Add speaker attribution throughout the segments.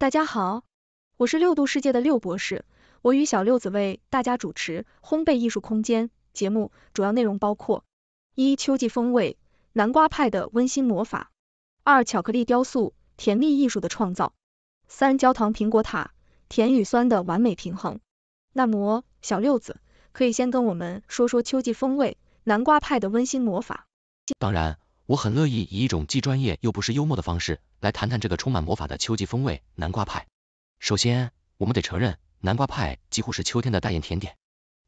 Speaker 1: 大家好，我是六度世界的六博士，我与小六子为大家主持《烘焙艺术空间》节目，主要内容包括：一、秋季风味南瓜派的温馨魔法；二、巧克力雕塑甜蜜艺术的创造；三、焦糖苹果塔甜与酸的完美平衡。那么，小六子可以先跟我们说说秋季风味南瓜派的温馨魔法。
Speaker 2: 当然，我很乐意以一种既专业又不失幽默的方式。来谈谈这个充满魔法的秋季风味南瓜派。首先，我们得承认，南瓜派几乎是秋天的代言甜点。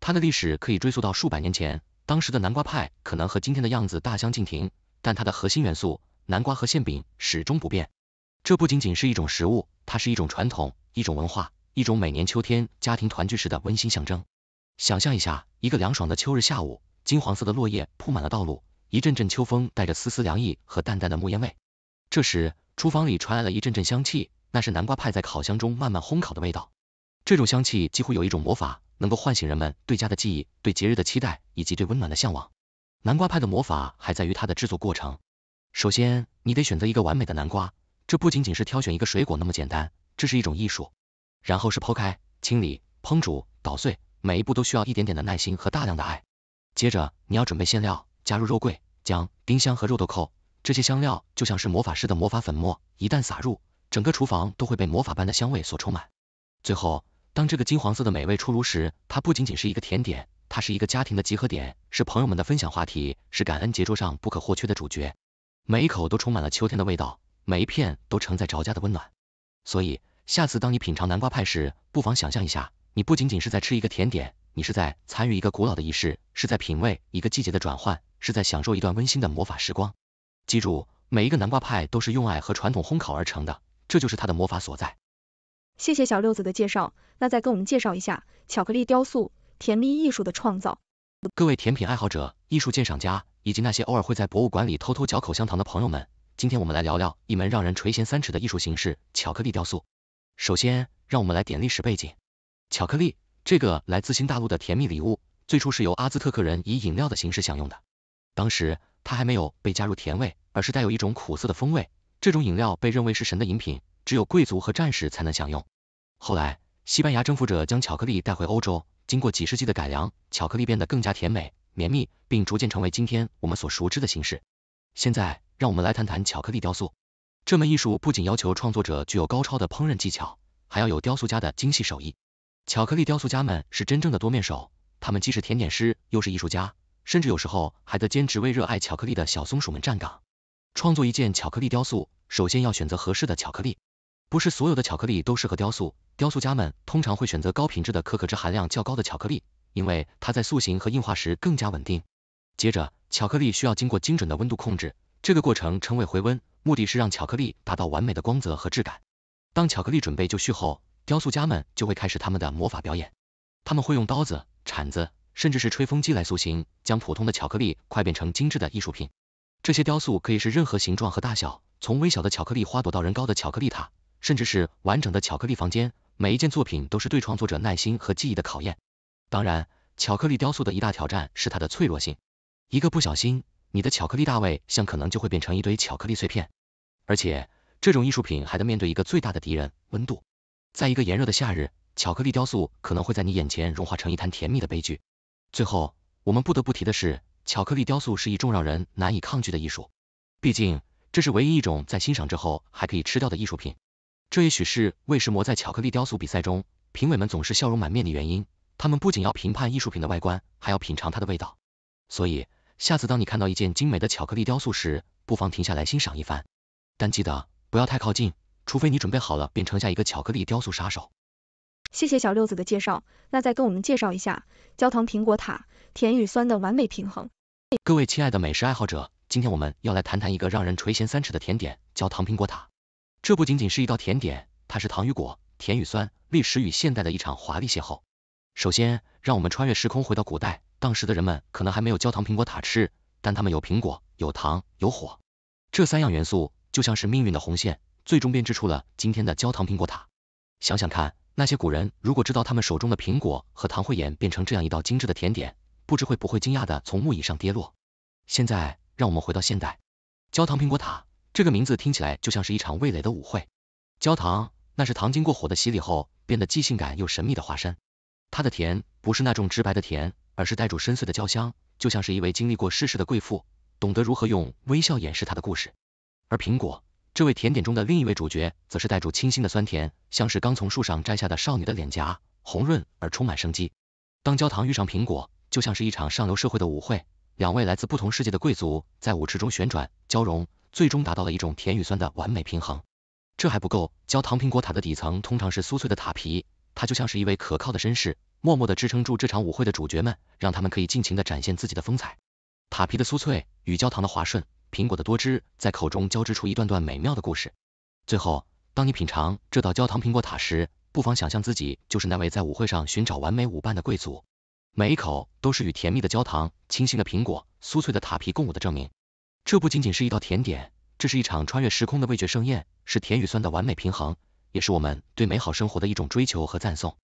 Speaker 2: 它的历史可以追溯到数百年前，当时的南瓜派可能和今天的样子大相径庭，但它的核心元素南瓜和馅饼始终不变。这不仅仅是一种食物，它是一种传统，一种文化，一种每年秋天家庭团聚时的温馨象征。想象一下，一个凉爽的秋日下午，金黄色的落叶铺满了道路，一阵阵秋风带着丝丝凉意和淡淡的木烟味，这时。厨房里传来了一阵阵香气，那是南瓜派在烤箱中慢慢烘烤的味道。这种香气几乎有一种魔法，能够唤醒人们对家的记忆，对节日的期待，以及对温暖的向往。南瓜派的魔法还在于它的制作过程。首先，你得选择一个完美的南瓜，这不仅仅是挑选一个水果那么简单，这是一种艺术。然后是剖开、清理、烹煮、捣碎，每一步都需要一点点的耐心和大量的爱。接着，你要准备馅料，加入肉桂、姜、丁香和肉豆蔻。这些香料就像是魔法师的魔法粉末，一旦撒入，整个厨房都会被魔法般的香味所充满。最后，当这个金黄色的美味出炉时，它不仅仅是一个甜点，它是一个家庭的集合点，是朋友们的分享话题，是感恩节桌上不可或缺的主角。每一口都充满了秋天的味道，每一片都承载着家的温暖。所以，下次当你品尝南瓜派时，不妨想象一下，你不仅仅是在吃一个甜点，你是在参与一个古老的仪式，是在品味一个季节的转换，是在享受一段温馨的魔法时光。记住，每一个南瓜派都是用爱和传统烘烤而成的，这就是它的魔法所在。
Speaker 1: 谢谢小六子的介绍，那再跟我们介绍一下巧克力雕塑，甜蜜艺术的创造。
Speaker 2: 各位甜品爱好者、艺术鉴赏家，以及那些偶尔会在博物馆里偷偷嚼口香糖的朋友们，今天我们来聊聊一门让人垂涎三尺的艺术形式——巧克力雕塑。首先，让我们来点历史背景。巧克力，这个来自新大陆的甜蜜礼物，最初是由阿兹特克人以饮料的形式享用的。当时它还没有被加入甜味，而是带有一种苦涩的风味。这种饮料被认为是神的饮品，只有贵族和战士才能享用。后来，西班牙征服者将巧克力带回欧洲，经过几世纪的改良，巧克力变得更加甜美、绵密，并逐渐成为今天我们所熟知的形式。现在，让我们来谈谈巧克力雕塑。这门艺术不仅要求创作者具有高超的烹饪技巧，还要有雕塑家的精细手艺。巧克力雕塑家们是真正的多面手，他们既是甜点师，又是艺术家。甚至有时候还得兼职为热爱巧克力的小松鼠们站岗。创作一件巧克力雕塑，首先要选择合适的巧克力，不是所有的巧克力都适合雕塑。雕塑家们通常会选择高品质的可可脂含量较高的巧克力，因为它在塑形和硬化时更加稳定。接着，巧克力需要经过精准的温度控制，这个过程称为回温，目的是让巧克力达到完美的光泽和质感。当巧克力准备就绪后，雕塑家们就会开始他们的魔法表演。他们会用刀子、铲子。甚至是吹风机来塑形，将普通的巧克力块变成精致的艺术品。这些雕塑可以是任何形状和大小，从微小的巧克力花朵到人高的巧克力塔，甚至是完整的巧克力房间。每一件作品都是对创作者耐心和技艺的考验。当然，巧克力雕塑的一大挑战是它的脆弱性，一个不小心，你的巧克力大卫像可能就会变成一堆巧克力碎片。而且，这种艺术品还得面对一个最大的敌人——温度。在一个炎热的夏日，巧克力雕塑可能会在你眼前融化成一滩甜蜜的悲剧。最后，我们不得不提的是，巧克力雕塑是一种让人难以抗拒的艺术。毕竟，这是唯一一种在欣赏之后还可以吃掉的艺术品。这也许是为什么在巧克力雕塑比赛中，评委们总是笑容满面的原因。他们不仅要评判艺术品的外观，还要品尝它的味道。所以，下次当你看到一件精美的巧克力雕塑时，不妨停下来欣赏一番。但记得不要太靠近，除非你准备好了变成下一个巧克力雕塑杀手。
Speaker 1: 谢谢小六子的介绍，那再跟我们介绍一下焦糖苹果塔，甜与酸的完美平衡。
Speaker 2: 各位亲爱的美食爱好者，今天我们要来谈谈一个让人垂涎三尺的甜点——焦糖苹果塔。这不仅仅是一道甜点，它是糖与果、甜与酸、历史与现代的一场华丽邂逅。首先，让我们穿越时空回到古代，当时的人们可能还没有焦糖苹果塔吃，但他们有苹果、有糖、有火，这三样元素就像是命运的红线，最终编织出了今天的焦糖苹果塔。想想看。那些古人如果知道他们手中的苹果和糖会演变成这样一道精致的甜点，不知会不会惊讶的从木椅上跌落。现在让我们回到现代，焦糖苹果塔这个名字听起来就像是一场味蕾的舞会。焦糖，那是糖经过火的洗礼后变得既性感又神秘的化身，它的甜不是那种直白的甜，而是带着深邃的焦香，就像是一位经历过世事的贵妇，懂得如何用微笑掩饰她的故事。而苹果。这位甜点中的另一位主角，则是带住清新的酸甜，像是刚从树上摘下的少女的脸颊，红润而充满生机。当焦糖遇上苹果，就像是一场上流社会的舞会，两位来自不同世界的贵族在舞池中旋转交融，最终达到了一种甜与酸的完美平衡。这还不够，焦糖苹果塔的底层通常是酥脆的塔皮，它就像是一位可靠的绅士，默默的支撑住这场舞会的主角们，让他们可以尽情的展现自己的风采。塔皮的酥脆与焦糖的滑顺。苹果的多汁在口中交织出一段段美妙的故事。最后，当你品尝这道焦糖苹果塔时，不妨想象自己就是那位在舞会上寻找完美舞伴的贵族。每一口都是与甜蜜的焦糖、清新的苹果、酥脆的塔皮共舞的证明。这不仅仅是一道甜点，这是一场穿越时空的味觉盛宴，是甜与酸的完美平衡，也是我们对美好生活的一种追求和赞颂。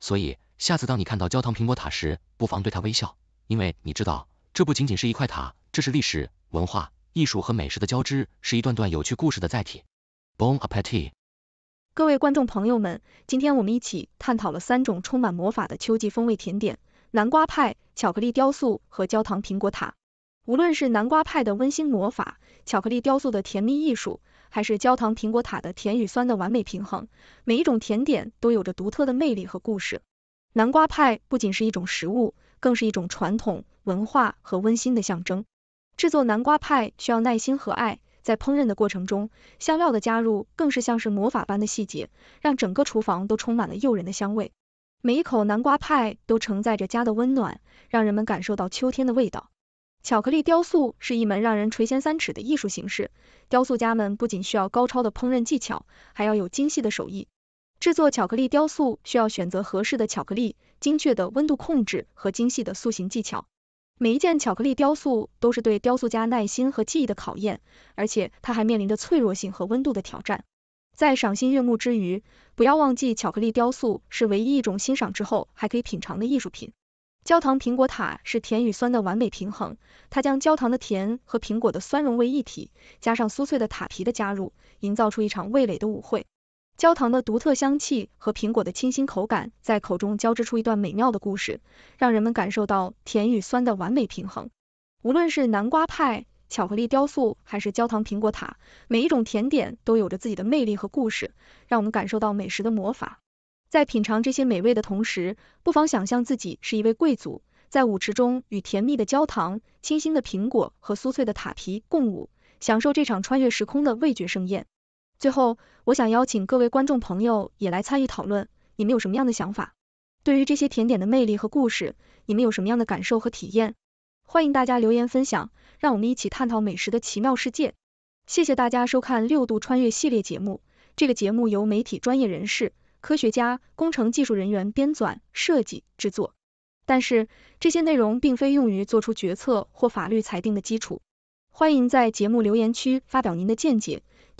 Speaker 2: 所以，下次当你看到焦糖苹果塔时，不妨对它微笑，因为你知道，这不仅仅是一块塔，这是历史文化。艺术和美食的交织是一段段有趣故事的载体。Bon appétit！各位观众
Speaker 1: 朋友们，今天我们一起探讨了三种充满魔法的秋季风味甜点：南瓜派、巧克力雕塑和焦糖苹果塔。无论是南瓜派的温馨魔法，巧克力雕塑的甜蜜艺术，还是焦糖苹果塔的甜与酸的完美平衡，每一种甜点都有着独特的魅力和故事。南瓜派不仅是一种食物，更是一种传统文化和温馨的象征。制作南瓜派需要耐心和爱，在烹饪的过程中，香料的加入更是像是魔法般的细节，让整个厨房都充满了诱人的香味。每一口南瓜派都承载着家的温暖，让人们感受到秋天的味道。巧克力雕塑是一门让人垂涎三尺的艺术形式，雕塑家们不仅需要高超的烹饪技巧，还要有精细的手艺。制作巧克力雕塑需要选择合适的巧克力，精确的温度控制和精细的塑形技巧。每一件巧克力雕塑都是对雕塑家耐心和技艺的考验，而且它还面临着脆弱性和温度的挑战。在赏心悦目之余，不要忘记巧克力雕塑是唯一一种欣赏之后还可以品尝的艺术品。焦糖苹果塔是甜与酸的完美平衡，它将焦糖的甜和苹果的酸融为一体，加上酥脆的塔皮的加入，营造出一场味蕾的舞会。焦糖的独特香气和苹果的清新口感在口中交织出一段美妙的故事，让人们感受到甜与酸的完美平衡。无论是南瓜派、巧克力雕塑，还是焦糖苹果塔，每一种甜点都有着自己的魅力和故事，让我们感受到美食的魔法。在品尝这些美味的同时，不妨想象自己是一位贵族，在舞池中与甜蜜的焦糖、清新的苹果和酥脆的塔皮共舞，享受这场穿越时空的味觉盛宴。最后，我想邀请各位观众朋友也来参与讨论，你们有什么样的想法？对于这些甜点的魅力和故事，你们有什么样的感受和体验？欢迎大家留言分享，让我们一起探讨美食的奇妙世界。谢谢大家收看六度穿越系列节目。这个节目由媒体专业人士、科学家、工程技术人员编纂、设计、制作，但是这些内容并非用于做出决策或法律裁定的基础。欢迎在节目留言区发表您的见解。